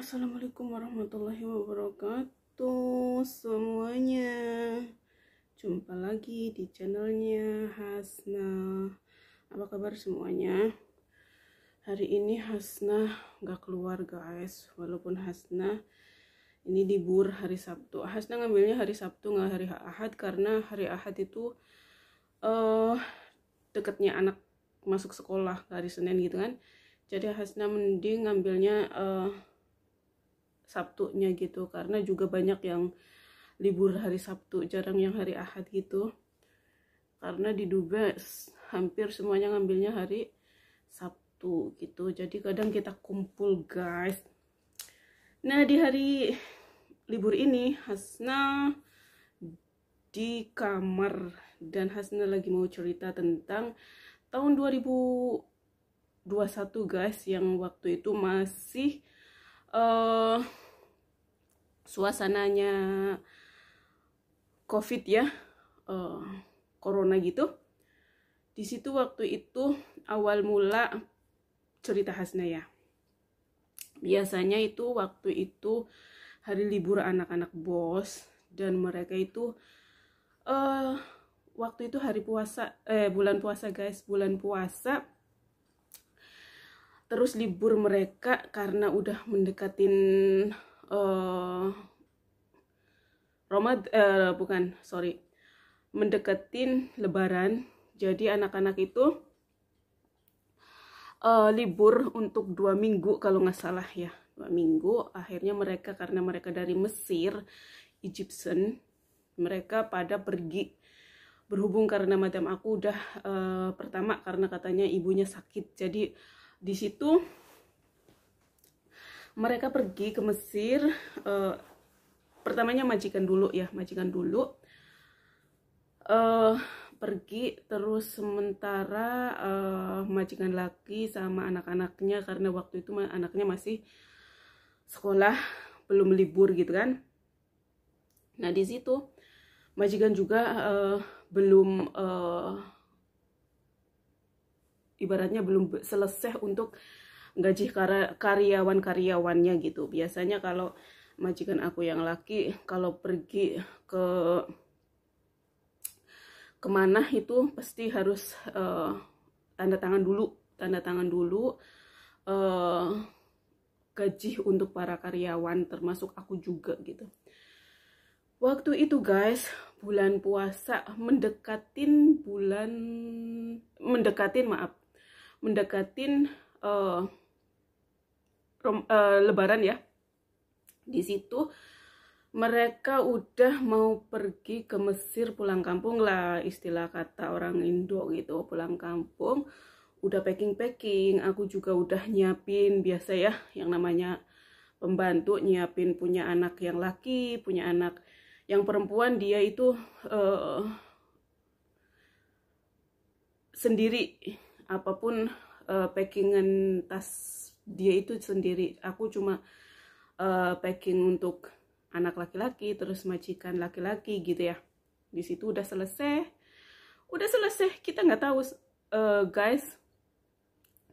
Assalamualaikum warahmatullahi wabarakatuh semuanya jumpa lagi di channelnya Hasna apa kabar semuanya hari ini Hasna gak keluar guys walaupun Hasna ini dibur hari Sabtu Hasna ngambilnya hari Sabtu nggak hari Ahad karena hari Ahad itu uh, eh, dekatnya anak masuk sekolah hari Senin gitu kan jadi Hasna mending ngambilnya uh, Sabtunya gitu karena juga banyak yang libur hari Sabtu jarang yang hari Ahad gitu karena di Dubes hampir semuanya ngambilnya hari Sabtu gitu jadi kadang kita kumpul guys nah di hari libur ini Hasna di kamar dan Hasna lagi mau cerita tentang tahun 2021 guys yang waktu itu masih uh, suasananya covid ya uh, corona gitu di situ waktu itu awal mula cerita khasnya ya biasanya itu waktu itu hari libur anak-anak bos dan mereka itu uh, waktu itu hari puasa eh bulan puasa guys bulan puasa terus libur mereka karena udah mendekatin uh, Romad uh, eh, bukan sorry mendekatin Lebaran jadi anak-anak itu uh, libur untuk dua minggu kalau nggak salah ya dua minggu akhirnya mereka karena mereka dari Mesir Egyptian mereka pada pergi berhubung karena madam aku udah uh, pertama karena katanya ibunya sakit jadi di situ mereka pergi ke Mesir pertamanya majikan dulu ya majikan dulu uh, pergi terus sementara uh, majikan lagi sama anak-anaknya karena waktu itu anaknya masih sekolah belum libur gitu kan nah di situ majikan juga uh, belum uh, ibaratnya belum selesai untuk gaji karyawan-karyawannya gitu biasanya kalau majikan aku yang laki kalau pergi ke kemana itu pasti harus uh, tanda tangan dulu tanda tangan dulu uh, gaji untuk para karyawan termasuk aku juga gitu waktu itu guys bulan puasa mendekatin bulan mendekatin maaf mendekatin uh, rom, uh, lebaran ya di situ mereka udah mau pergi ke Mesir pulang kampung lah istilah kata orang Indo gitu pulang kampung udah packing-packing aku juga udah nyiapin biasa ya yang namanya pembantu nyiapin punya anak yang laki punya anak yang perempuan dia itu uh, sendiri apapun uh, packingan tas dia itu sendiri aku cuma uh, packing untuk anak laki-laki terus majikan laki-laki gitu ya di situ udah selesai udah selesai kita nggak tahu uh, guys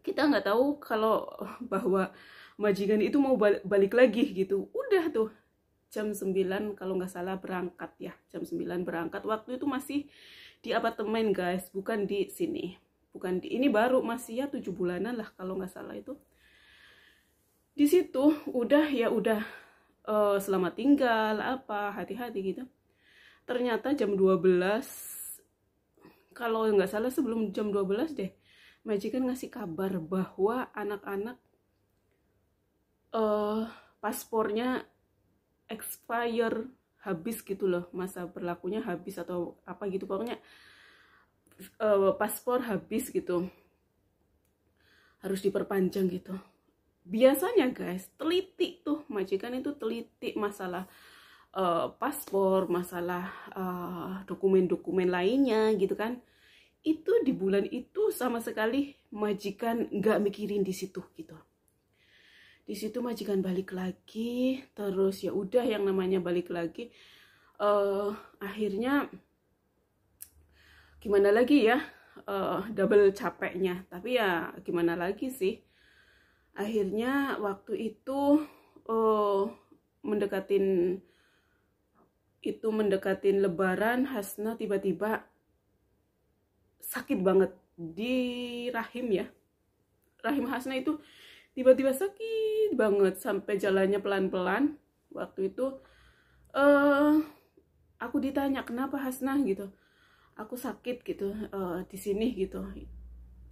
kita nggak tahu kalau bahwa majikan itu mau balik lagi gitu udah tuh jam 9 kalau nggak salah berangkat ya jam 9 berangkat waktu itu masih di apartemen guys bukan di sini bukan di ini baru masih ya tujuh bulanan lah kalau nggak salah itu di situ udah ya udah uh, selamat tinggal apa hati-hati gitu ternyata jam 12 kalau nggak salah sebelum jam 12 deh majikan ngasih kabar bahwa anak-anak uh, paspornya expire habis gitu loh masa berlakunya habis atau apa gitu pokoknya uh, paspor habis gitu harus diperpanjang gitu biasanya guys teliti tuh majikan itu teliti masalah uh, paspor masalah eh, dokumen-dokumen uh, lainnya gitu kan itu di bulan itu sama sekali majikan nggak mikirin di situ gitu di situ majikan balik lagi terus ya udah yang namanya balik lagi uh, akhirnya gimana lagi ya uh, double capeknya tapi ya gimana lagi sih akhirnya waktu itu oh, mendekatin itu mendekatin lebaran Hasna tiba-tiba sakit banget di rahim ya rahim Hasna itu tiba-tiba sakit banget sampai jalannya pelan-pelan waktu itu eh uh, aku ditanya kenapa Hasna gitu aku sakit gitu uh, di sini gitu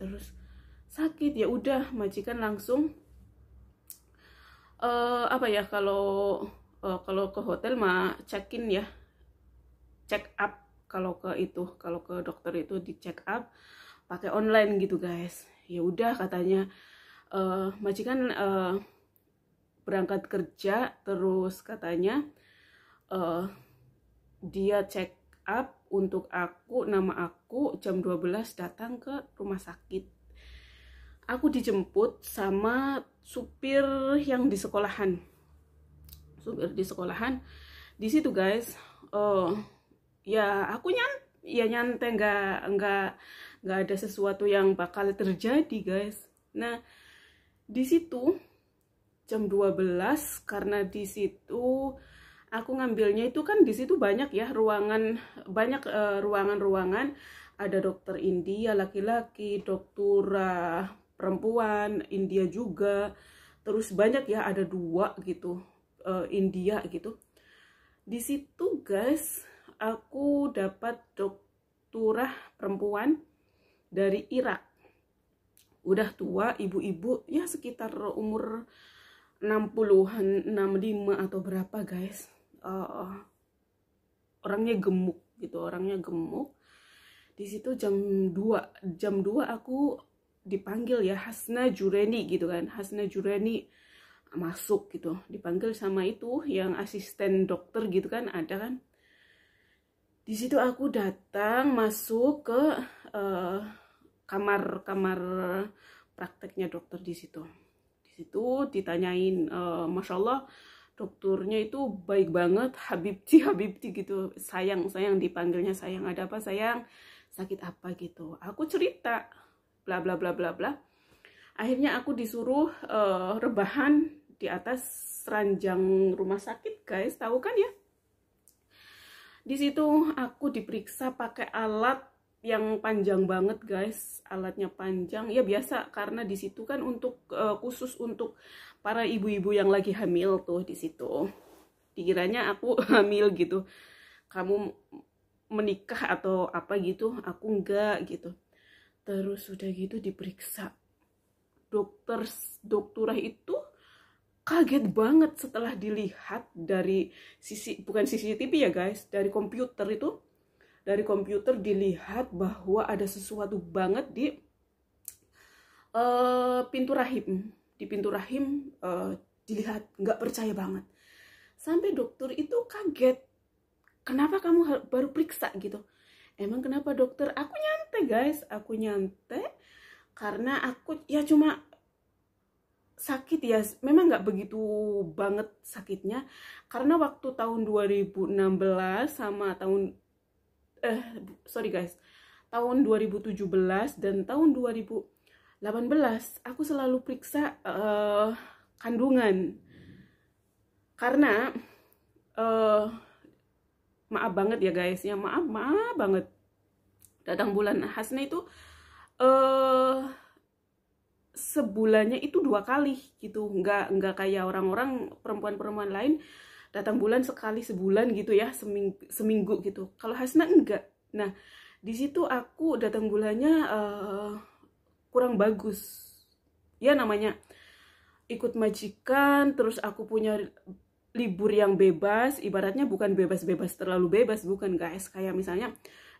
terus sakit ya udah majikan langsung uh, apa ya kalau uh, kalau ke hotel mah check in ya check up kalau ke itu kalau ke dokter itu di check up pakai online gitu guys ya udah katanya uh, majikan uh, berangkat kerja terus katanya uh, dia check up untuk aku nama aku jam 12 datang ke rumah sakit aku dijemput sama supir yang di sekolahan supir di sekolahan di situ guys oh ya aku nyan ya nyantai nggak nggak nggak ada sesuatu yang bakal terjadi guys nah di situ jam 12 karena di situ aku ngambilnya itu kan di situ banyak ya ruangan banyak eh, ruangan-ruangan uh, ada dokter India laki-laki dokter uh, ah, perempuan India juga terus banyak ya ada dua gitu uh, India gitu di situ guys aku dapat dokturah perempuan dari Irak udah tua ibu-ibu ya sekitar umur 60-an 65 atau berapa guys uh, orangnya gemuk gitu orangnya gemuk di situ jam 2 jam 2 aku dipanggil ya Hasna Jureni gitu kan Hasna Jureni masuk gitu dipanggil sama itu yang asisten dokter gitu kan ada kan di situ aku datang masuk ke kamar eh, kamar kamar prakteknya dokter di situ di situ ditanyain uh, masya Allah dokternya itu baik banget Habibti Habibti gitu sayang sayang dipanggilnya sayang ada apa sayang sakit apa gitu aku cerita bla bla bla bla bla akhirnya aku disuruh uh, rebahan di atas ranjang rumah sakit guys tahu kan ya di situ aku diperiksa pakai alat yang panjang banget guys alatnya panjang ya biasa karena di situ kan untuk uh, khusus untuk para ibu-ibu yang lagi hamil tuh di situ dikiranya aku hamil gitu kamu menikah atau apa gitu aku enggak gitu terus sudah gitu diperiksa dokter dokterah itu kaget banget setelah dilihat dari sisi bukan CCTV ya guys dari komputer itu dari komputer dilihat bahwa ada sesuatu banget di uh, pintu rahim di pintu rahim uh, dilihat nggak percaya banget sampai dokter itu kaget kenapa kamu baru periksa gitu emang kenapa dokter aku nyantai guys aku nyantai karena aku ya cuma sakit ya memang nggak begitu banget sakitnya karena waktu tahun 2016 sama tahun eh sorry guys tahun 2017 dan tahun 2018 aku selalu periksa uh, kandungan karena uh, maaf banget ya guys ya maaf maaf banget datang bulan khasnya itu eh sebulannya itu dua kali gitu nggak nggak kayak orang-orang perempuan-perempuan lain datang bulan sekali sebulan gitu ya seminggu, seminggu gitu kalau Hasna enggak nah di situ aku datang bulannya uh, kurang bagus ya namanya ikut majikan terus aku punya libur yang bebas ibaratnya bukan bebas-bebas terlalu bebas bukan guys kayak misalnya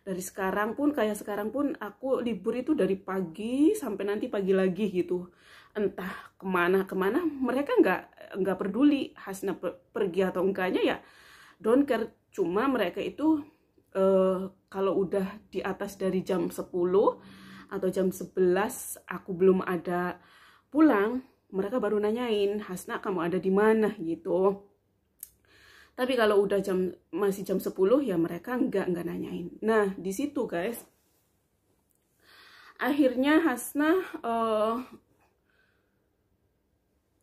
dari sekarang pun kayak sekarang pun aku libur itu dari pagi sampai nanti pagi lagi gitu entah kemana kemana mereka nggak nggak peduli Hasna per pergi atau enggaknya ya don't care cuma mereka itu uh, kalau udah di atas dari jam 10 atau jam 11 aku belum ada pulang mereka baru nanyain Hasna kamu ada di mana gitu tapi kalau udah jam masih jam 10 ya mereka nggak nggak nanyain. Nah di situ guys, akhirnya Hasna uh, eh,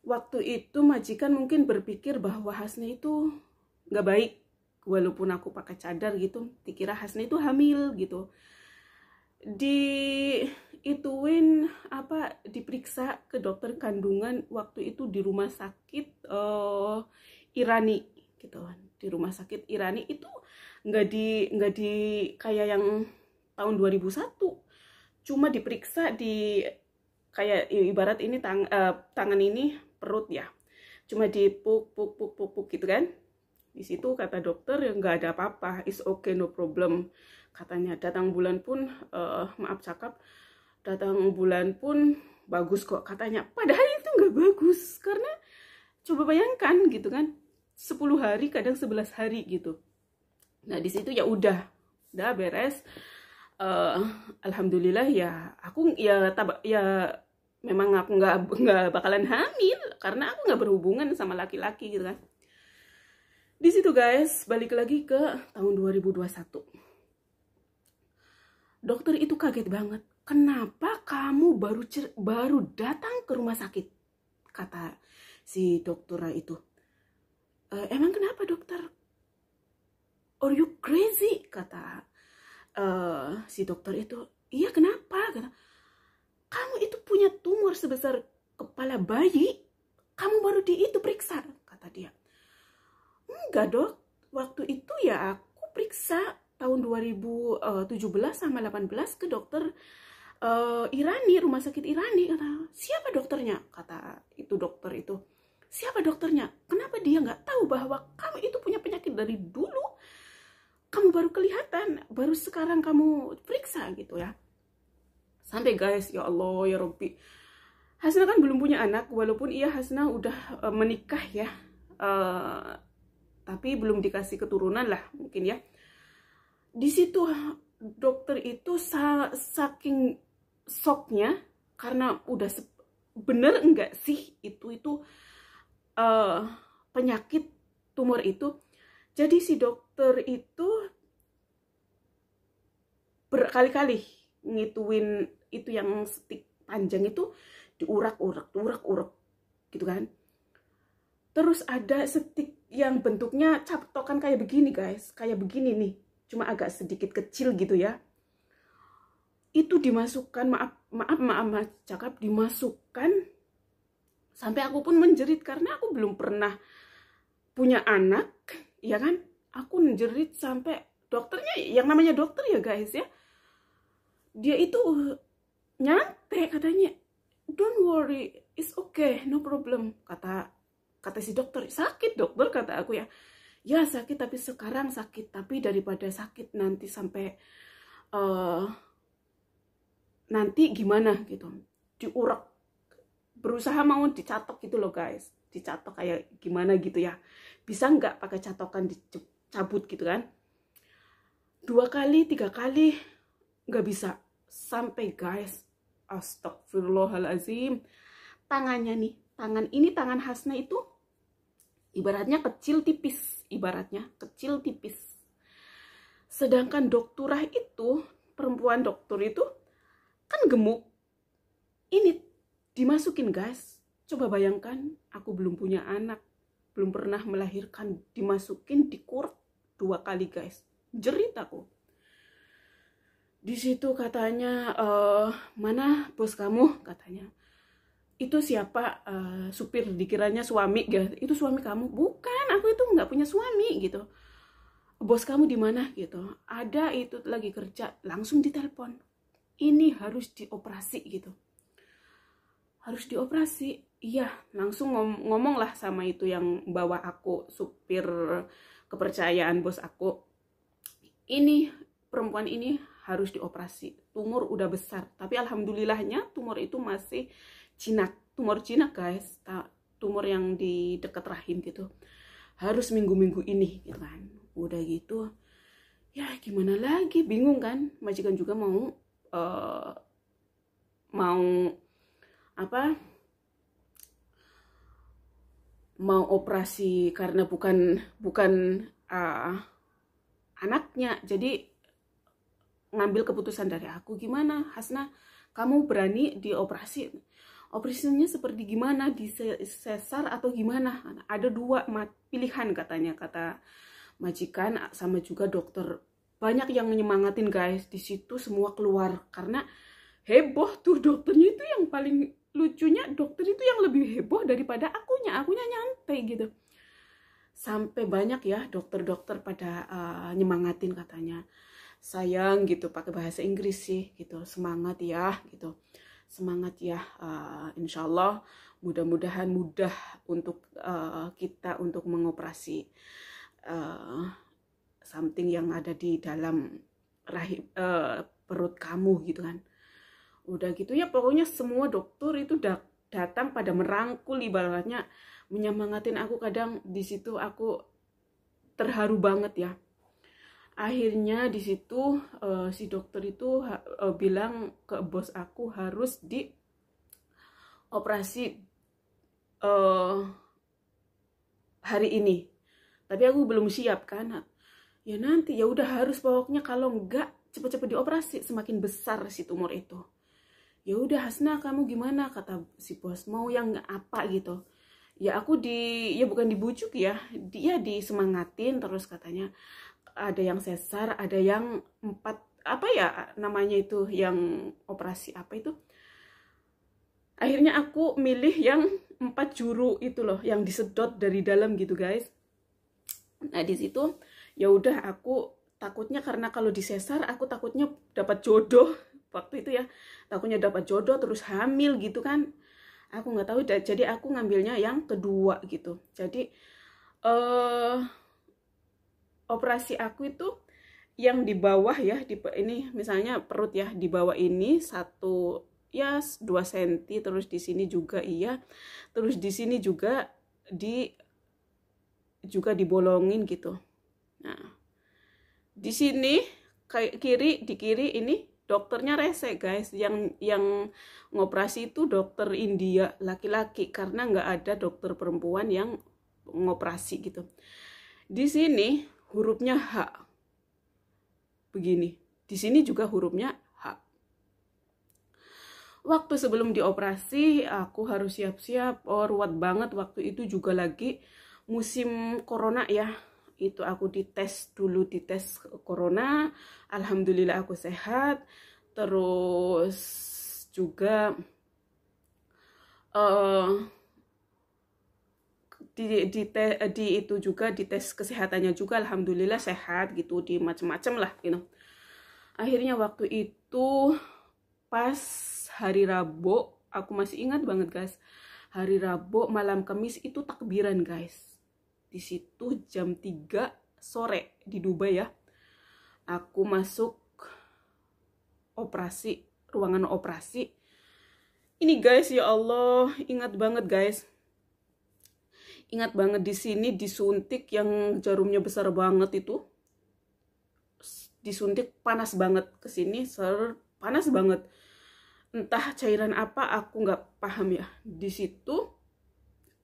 waktu itu majikan mungkin berpikir bahwa Hasna itu nggak baik. Walaupun aku pakai cadar gitu, dikira Hasna itu hamil gitu. Di ituin apa diperiksa ke dokter kandungan waktu itu di rumah sakit uh, Irani gitu kan di rumah sakit Irani itu nggak di nggak di kayak yang tahun 2001 cuma diperiksa di kayak ibarat ini tang, uh, tangan ini perut ya cuma dipuk puk puk puk puk gitu kan di situ kata dokter ya nggak ada apa-apa is okay no problem katanya datang bulan pun uh, maaf cakap datang bulan pun bagus kok katanya padahal itu nggak bagus karena coba bayangkan gitu kan 10 hari kadang 11 hari gitu nah di situ ya udah udah beres uh, alhamdulillah ya aku ya tab ya memang aku nggak nggak bakalan hamil karena aku nggak berhubungan sama laki-laki gitu kan di situ guys balik lagi ke tahun 2021 dokter itu kaget banget kenapa kamu baru baru datang ke rumah sakit kata si dokter itu Eh, emang kenapa dokter are you crazy kata uh, si dokter itu iya kenapa kata kamu itu punya tumor sebesar kepala bayi kamu baru di itu periksa kata dia enggak dok waktu itu ya aku periksa tahun 2017 eh, sama 18 ke dokter uh, Irani rumah sakit Irani kata siapa dokternya kata itu dokter itu Siapa dokternya? Kenapa dia nggak tahu bahwa kamu itu punya penyakit dari dulu? Kamu baru kelihatan, baru sekarang kamu periksa gitu ya. Sampai guys, ya Allah, ya Rabbi. Hasna kan belum punya anak, walaupun iya Hasna udah eh, menikah ya. Uh, tapi belum dikasih keturunan lah mungkin ya. Di situ dokter itu saking soknya karena udah bener enggak sih itu itu uh, penyakit tumor itu jadi si dokter itu berkali-kali ngituin itu yang stick panjang itu diurak-urak, urak-urak gitu kan. Terus ada stick yang bentuknya capto kan kayak begini guys, kayak begini nih, cuma agak sedikit kecil gitu ya. Itu dimasukkan, maaf maaf maaf, maaf cakap dimasukkan sampai aku pun menjerit karena aku belum pernah punya anak ya kan aku menjerit sampai dokternya yang namanya dokter ya guys ya dia itu nyantai katanya don't worry it's okay no problem kata kata si dokter sakit dokter kata aku ya ya sakit tapi sekarang sakit tapi daripada sakit nanti sampai uh, nanti gimana gitu diurak berusaha mau dicatok gitu loh guys dicatok kayak gimana gitu ya bisa nggak pakai catokan dicabut gitu kan dua kali tiga kali nggak bisa sampai guys astagfirullahalazim tangannya nih tangan ini tangan khasnya itu ibaratnya kecil tipis ibaratnya kecil tipis sedangkan dokturah itu perempuan dokter itu kan gemuk ini dimasukin guys coba bayangkan aku belum punya anak belum pernah melahirkan dimasukin di court dua kali guys jerit aku di situ katanya e, mana bos kamu katanya itu siapa uh, supir dikiranya suami gitu itu suami kamu bukan aku itu nggak punya suami gitu bos kamu di mana gitu ada itu lagi kerja langsung ditelepon ini harus dioperasi gitu harus dioperasi iya langsung ngom ngomong lah sama itu yang bawa aku supir kepercayaan bos aku ini perempuan ini harus dioperasi tumor udah besar tapi alhamdulillahnya tumor itu masih jinak tumor jinak guys tumor yang di dekat rahim gitu harus minggu-minggu ini gitu kan udah gitu ya gimana lagi bingung kan majikan juga mau uh, mau apa mau operasi karena bukan bukan uh, anaknya jadi ngambil keputusan dari aku gimana Hasna kamu berani dioperasi operasinya seperti gimana di sesar atau gimana ada dua pilihan katanya kata majikan sama juga dokter banyak yang menyemangatin guys di situ semua keluar karena heboh tuh dokternya itu yang paling lucunya dokter itu yang lebih heboh daripada akunya akunya nyantai gitu sampai banyak ya dokter-dokter pada uh, nyemangatin katanya sayang gitu pakai bahasa Inggris sih gitu semangat ya gitu semangat ya uh, Allah mudah-mudahan mudah untuk uh, kita untuk mengoperasi uh, something yang ada di dalam rahim uh, perut kamu gitu kan udah gitu ya pokoknya semua dokter itu datang pada merangkul ibaratnya menyemangatin aku kadang di situ aku terharu banget ya akhirnya di situ uh, si dokter itu uh, bilang ke bos aku harus di operasi uh, hari ini tapi aku belum siap kan ya nanti ya udah harus pokoknya kalau enggak cepet-cepet dioperasi semakin besar si tumor itu ya udah Hasna kamu gimana kata si bos mau yang apa gitu ya aku di ya bukan dibujuk ya dia disemangatin terus katanya ada yang sesar ada yang empat apa ya namanya itu yang operasi apa itu akhirnya aku milih yang empat juru itu loh yang disedot dari dalam gitu guys nah di situ ya udah aku takutnya karena kalau disesar aku takutnya dapat jodoh waktu itu ya Takutnya dapat jodoh terus hamil gitu kan. Aku nggak tahu jadi aku ngambilnya yang kedua gitu. Jadi eh operasi aku itu yang di bawah ya di ini misalnya perut ya di bawah ini satu ya dua senti terus di sini juga iya terus di sini juga di juga dibolongin gitu nah di sini kayak kiri di kiri ini dokternya rese guys yang yang ngoperasi itu dokter India laki-laki karena nggak ada dokter perempuan yang ngoperasi gitu di sini hurufnya H begini di sini juga hurufnya H waktu sebelum dioperasi aku harus siap-siap oh ruwet banget waktu itu juga lagi musim corona ya itu aku dites dulu dites corona alhamdulillah aku sehat terus juga uh, di di te, di itu juga dites kesehatannya juga alhamdulillah sehat gitu di macam-macam lah gitu. Akhirnya waktu itu pas hari Rabu, aku masih ingat banget guys. Hari Rabu malam Kamis itu takbiran guys di situ jam 3 sore di Dubai ya aku masuk operasi ruangan operasi ini guys ya Allah ingat banget guys ingat banget di sini disuntik yang jarumnya besar banget itu disuntik panas banget ke sini ser panas banget entah cairan apa aku nggak paham ya di situ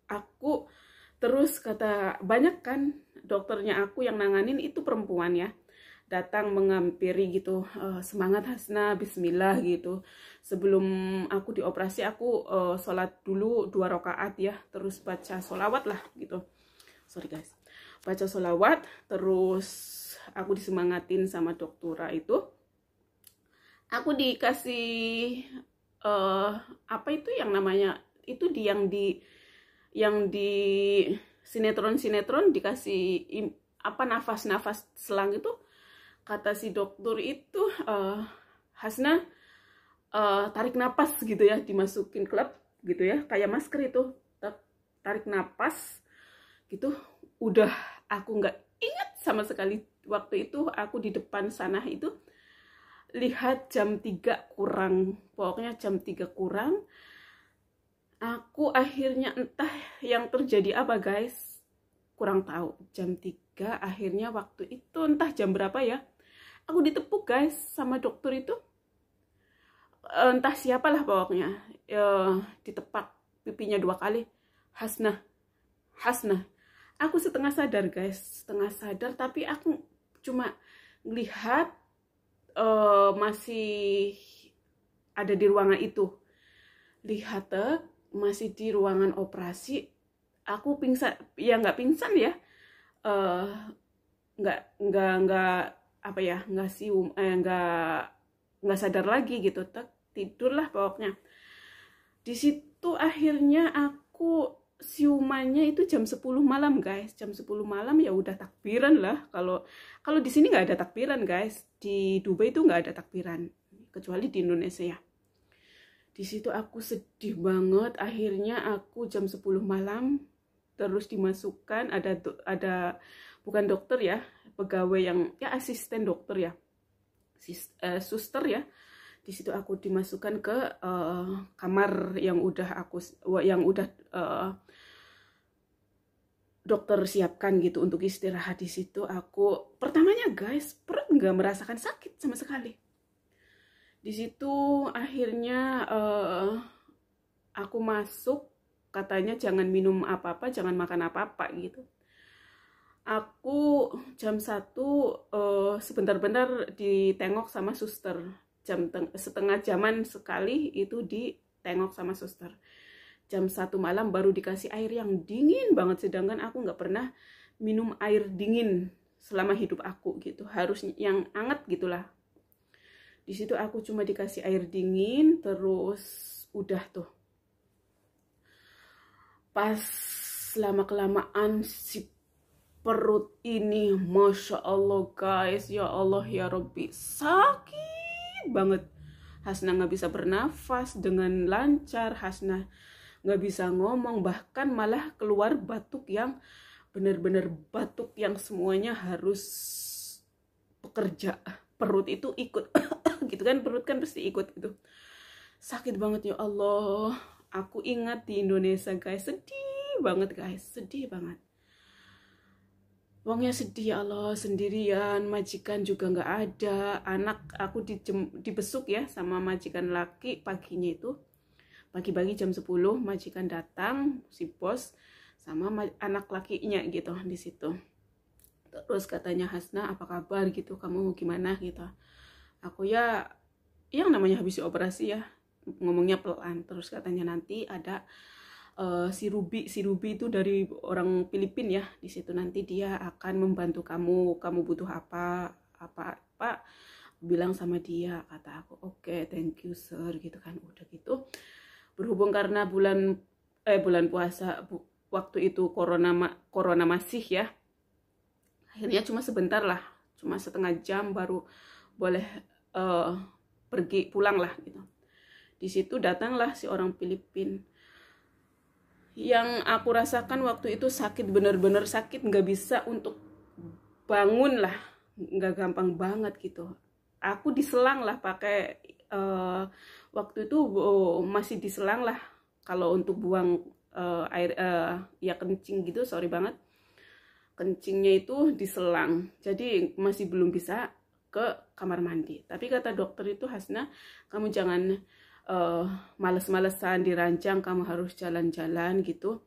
aku Terus kata banyak kan dokternya aku yang nanganin itu perempuan ya. Datang mengampiri gitu, eh, semangat Hasna, bismillah gitu. Sebelum aku dioperasi aku uh, sholat dulu dua rakaat ya, terus baca sholawat lah gitu. Sorry guys. Baca sholawat, terus aku disemangatin sama doktora itu. Aku dikasih uh, apa itu yang namanya itu di yang di yang di sinetron-sinetron dikasih apa nafas-nafas selang itu kata si dokter itu uh, Hasna uh, tarik nafas gitu ya dimasukin klub gitu ya kayak masker itu tarik nafas gitu udah aku nggak ingat sama sekali waktu itu aku di depan sana itu lihat jam 3 kurang pokoknya jam 3 kurang aku akhirnya entah yang terjadi apa guys kurang tahu jam 3 akhirnya waktu itu entah jam berapa ya aku ditepuk guys sama dokter itu eh, entah siapalah pokoknya e, ditepak pipinya dua kali Hasnah Hasnah aku setengah sadar guys setengah sadar tapi aku cuma melihat e, eh, masih ada di ruangan itu lihat masih di ruangan operasi aku pingsan ya nggak pingsan ya eh, nggak uh, nggak nggak apa ya nggak sium eh, nggak nggak sadar lagi gitu tidurlah pokoknya di situ akhirnya aku siumannya itu jam 10 malam guys jam 10 malam ya udah takbiran lah kalau kalau di sini nggak ada takbiran guys di Dubai itu nggak ada takbiran kecuali di Indonesia ya di situ aku sedih banget akhirnya aku jam 10 malam terus dimasukkan ada ada bukan dokter ya pegawai yang ya asisten dokter ya Sis, uh, suster ya di situ aku dimasukkan ke uh, kamar yang udah aku yang udah uh, dokter siapkan gitu untuk istirahat di situ aku pertamanya guys pernah nggak merasakan sakit sama sekali di situ akhirnya uh, aku masuk katanya jangan minum apa-apa jangan makan apa-apa gitu aku jam satu uh, sebentar-bentar ditengok sama suster jam setengah jaman sekali itu ditengok sama suster jam satu malam baru dikasih air yang dingin banget sedangkan aku nggak pernah minum air dingin selama hidup aku gitu harus yang anget gitulah di situ aku cuma dikasih air dingin terus udah tuh pas lama kelamaan si perut ini masya allah guys ya allah ya robbi sakit banget Hasna nggak bisa bernafas dengan lancar Hasna nggak bisa ngomong bahkan malah keluar batuk yang benar-benar batuk yang semuanya harus pekerja perut itu ikut gitu kan perut kan pasti ikut gitu sakit banget ya Allah aku ingat di Indonesia guys sedih banget guys sedih banget Wongnya sedih ya Allah sendirian, majikan juga nggak ada, anak aku dijem, dibesuk ya sama majikan laki paginya itu. Pagi-pagi jam 10 majikan datang si bos sama anak lakinya gitu di situ. Terus katanya Hasna apa kabar gitu, kamu gimana gitu aku ya, ya yang namanya habis operasi ya ngomongnya pelan terus katanya nanti ada uh, si Ruby si Ruby itu dari orang Filipin ya di situ nanti dia akan membantu kamu kamu butuh apa apa apa bilang sama dia kata aku oke okay, thank you sir gitu kan udah gitu berhubung karena bulan eh bulan puasa bu, waktu itu corona corona masih ya akhirnya cuma sebentar lah cuma setengah jam baru boleh uh, pergi lah gitu di situ datanglah si orang Filipin yang aku rasakan waktu itu sakit bener-bener sakit nggak bisa untuk bangun lah nggak gampang banget gitu aku diselang lah pakai uh, waktu itu oh, masih diselang lah kalau untuk buang uh, air uh, ya kencing gitu sorry banget kencingnya itu diselang jadi masih belum bisa ke kamar mandi. Tapi kata dokter itu Hasna, kamu jangan uh, males-malesan dirancang, kamu harus jalan-jalan gitu.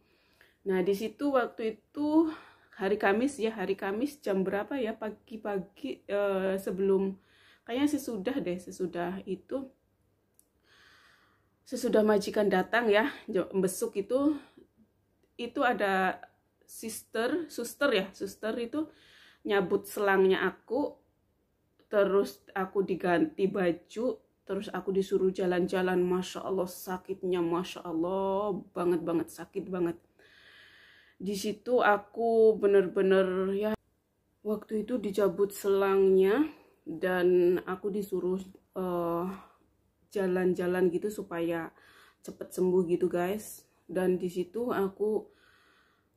Nah di situ waktu itu hari Kamis ya hari Kamis jam berapa ya pagi-pagi uh, sebelum kayaknya sesudah deh sesudah itu sesudah majikan datang ya besuk itu itu ada sister suster ya suster itu nyabut selangnya aku terus aku diganti baju terus aku disuruh jalan-jalan masya allah sakitnya masya allah banget banget sakit banget di situ aku bener-bener ya waktu itu dicabut selangnya dan aku disuruh eh, jalan-jalan uh, gitu supaya cepet sembuh gitu guys dan di situ aku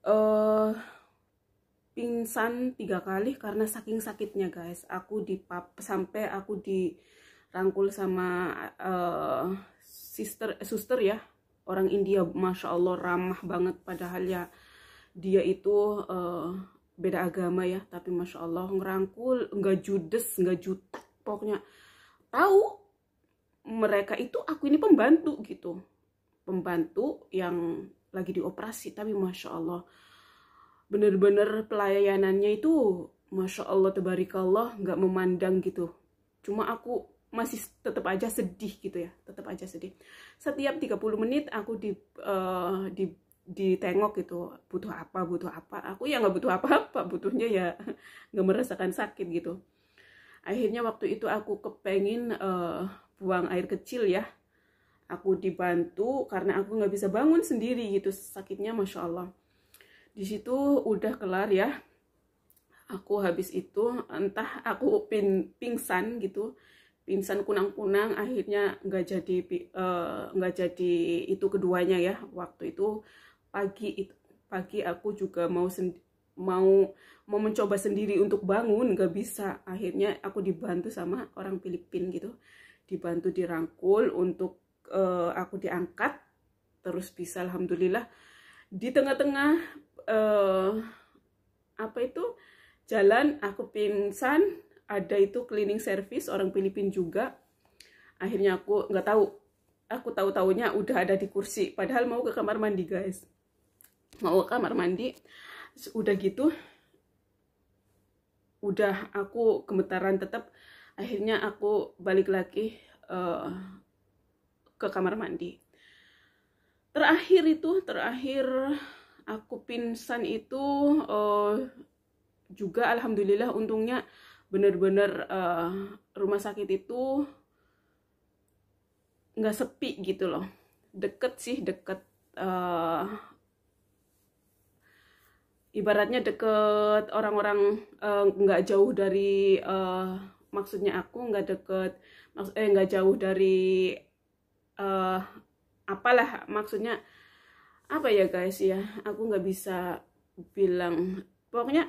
uh, pingsan tiga kali karena saking sakitnya guys aku dipap sampai aku di rangkul sama uh, sister eh, suster ya orang India masya Allah ramah banget padahal ya dia itu uh, beda agama ya tapi masya Allah ngerangkul nggak judes nggak jutek pokoknya tahu mereka itu aku ini pembantu gitu pembantu yang lagi dioperasi tapi masya Allah bener-bener pelayanannya itu masya Allah tebarikallah nggak memandang gitu cuma aku masih tetap aja sedih gitu ya tetap aja sedih setiap 30 menit aku di uh, di ditengok gitu butuh apa butuh apa aku ya nggak butuh apa-apa butuhnya ya nggak merasakan sakit gitu akhirnya waktu itu aku kepengen uh, buang air kecil ya aku dibantu karena aku nggak bisa bangun sendiri gitu sakitnya masya Allah di situ udah kelar ya aku habis itu entah aku pin, pingsan gitu pingsan kunang-kunang akhirnya nggak jadi eh, nggak uh, jadi itu keduanya ya waktu itu pagi itu pagi aku juga mau mau mau mencoba sendiri untuk bangun nggak bisa akhirnya aku dibantu sama orang Filipin gitu dibantu dirangkul untuk uh, aku diangkat terus bisa alhamdulillah di tengah-tengah uh, apa itu jalan aku pingsan ada itu cleaning service orang Filipin juga akhirnya aku nggak tahu aku tahu taunya udah ada di kursi padahal mau ke kamar mandi guys mau ke kamar mandi udah gitu udah aku gemetaran tetap akhirnya aku balik lagi uh, ke kamar mandi terakhir itu terakhir aku pingsan itu uh, juga alhamdulillah untungnya benar-benar uh, rumah sakit itu nggak sepi gitu loh deket sih deket uh, ibaratnya deket orang-orang nggak -orang, uh, jauh dari uh, maksudnya aku nggak deket maks eh nggak jauh dari uh, apalah maksudnya apa ya guys ya aku nggak bisa bilang pokoknya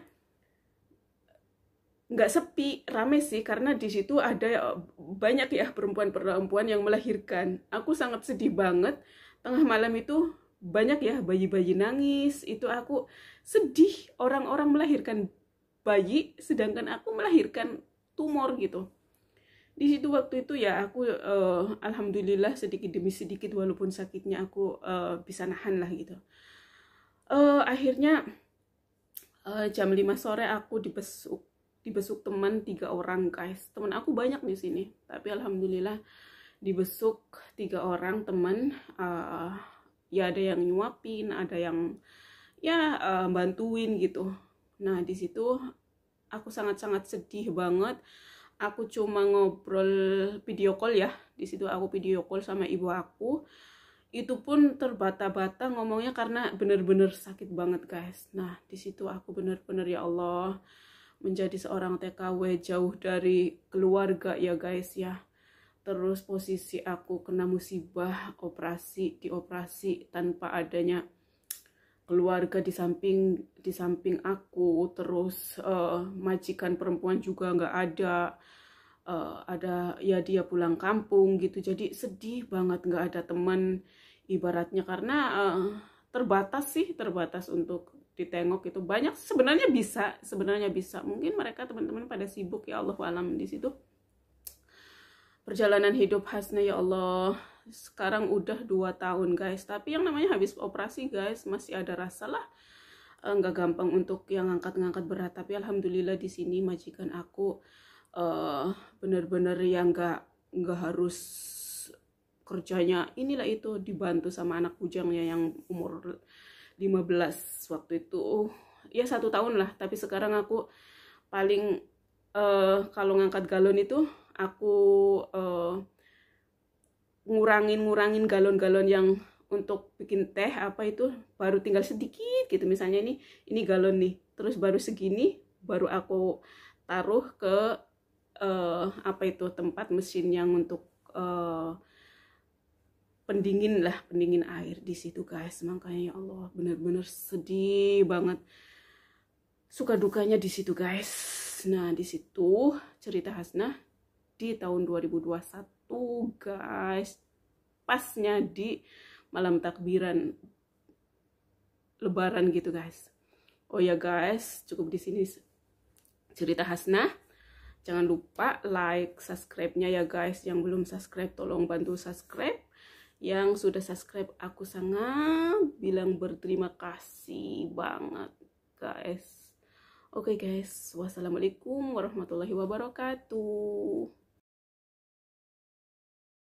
nggak sepi rame sih karena di situ ada banyak ya perempuan-perempuan yang melahirkan aku sangat sedih banget tengah malam itu banyak ya bayi-bayi nangis itu aku sedih orang-orang melahirkan bayi sedangkan aku melahirkan tumor gitu di situ waktu itu ya aku uh, alhamdulillah sedikit demi sedikit walaupun sakitnya aku uh, bisa nahan lah gitu uh, akhirnya uh, jam 5 sore aku dibesuk dibesuk teman tiga orang guys teman aku banyak di sini tapi alhamdulillah dibesuk tiga orang teman uh, ya ada yang nyuapin ada yang ya uh, bantuin gitu nah di situ aku sangat-sangat sedih banget aku cuma ngobrol video call ya di situ aku video call sama ibu aku itu pun terbata-bata ngomongnya karena bener-bener sakit banget guys nah di situ aku bener-bener ya Allah menjadi seorang TKW jauh dari keluarga ya guys ya terus posisi aku kena musibah operasi dioperasi tanpa adanya keluarga di samping di samping aku terus uh, majikan perempuan juga nggak ada uh, ada ya dia pulang kampung gitu jadi sedih banget nggak ada teman ibaratnya karena uh, terbatas sih terbatas untuk ditengok itu banyak sebenarnya bisa sebenarnya bisa mungkin mereka teman-teman pada sibuk ya Allah alam di situ perjalanan hidup khasnya ya Allah sekarang udah 2 tahun guys tapi yang namanya habis operasi guys masih ada rasa lah eh, nggak gampang untuk yang ngangkat-ngangkat berat tapi alhamdulillah di sini majikan aku eh, bener-bener yang nggak nggak harus kerjanya inilah itu dibantu sama anak bujangnya yang umur 15 waktu itu ya satu tahun lah tapi sekarang aku paling uh, kalau ngangkat galon itu aku uh, ngurangin-ngurangin galon-galon yang untuk bikin teh apa itu baru tinggal sedikit gitu misalnya ini ini galon nih terus baru segini baru aku taruh ke uh, apa itu tempat mesin yang untuk uh, pendingin lah pendingin air di situ guys makanya ya Allah bener-bener sedih banget suka dukanya di situ guys nah di situ cerita Hasnah di tahun 2021 tugas pasnya di malam takbiran lebaran gitu guys oh ya guys cukup di sini cerita hasna jangan lupa like subscribe-nya ya guys yang belum subscribe tolong bantu subscribe yang sudah subscribe aku sangat bilang berterima kasih banget guys oke okay guys wassalamualaikum warahmatullahi wabarakatuh